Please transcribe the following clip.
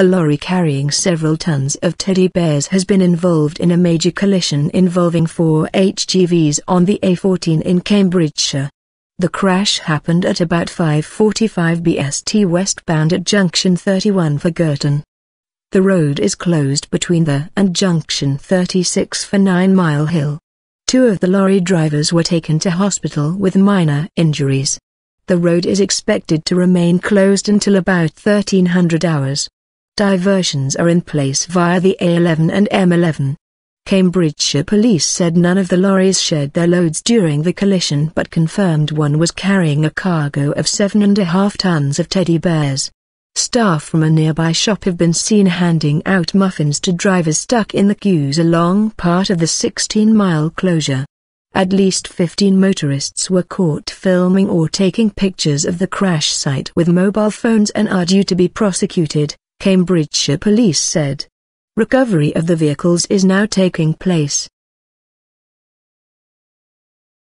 A lorry carrying several tons of teddy bears has been involved in a major collision involving four HGVs on the A14 in Cambridgeshire. The crash happened at about 5.45 BST westbound at junction 31 for Girton. The road is closed between there and junction 36 for Nine Mile Hill. Two of the lorry drivers were taken to hospital with minor injuries. The road is expected to remain closed until about 1300 hours. Diversions are in place via the A11 and M11. Cambridgeshire police said none of the lorries shed their loads during the collision but confirmed one was carrying a cargo of seven and a half tons of teddy bears. Staff from a nearby shop have been seen handing out muffins to drivers stuck in the queues along part of the 16-mile closure. At least 15 motorists were caught filming or taking pictures of the crash site with mobile phones and are due to be prosecuted. Cambridgeshire Police said. Recovery of the vehicles is now taking place.